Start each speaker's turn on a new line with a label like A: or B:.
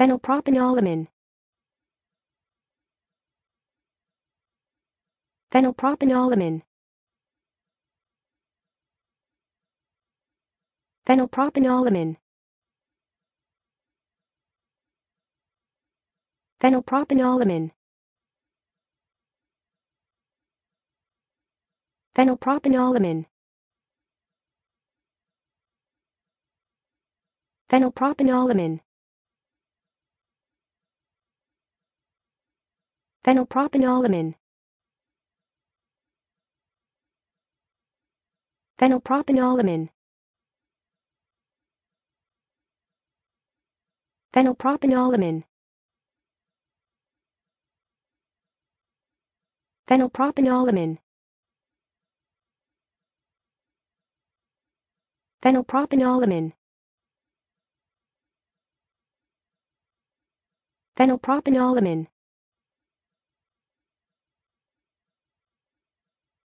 A: Phenylpropanolamine. Phenylpropanolamine. Phenylpropanolamine. Phenylpropanolamine. Phenylpropanolamine. Phenylpropanolamine. Phenylpropanolamine Phenylpropanolamine Phenylpropanolamine Phenylpropanolamine Phenylpropanolamine Phenylpropanolamine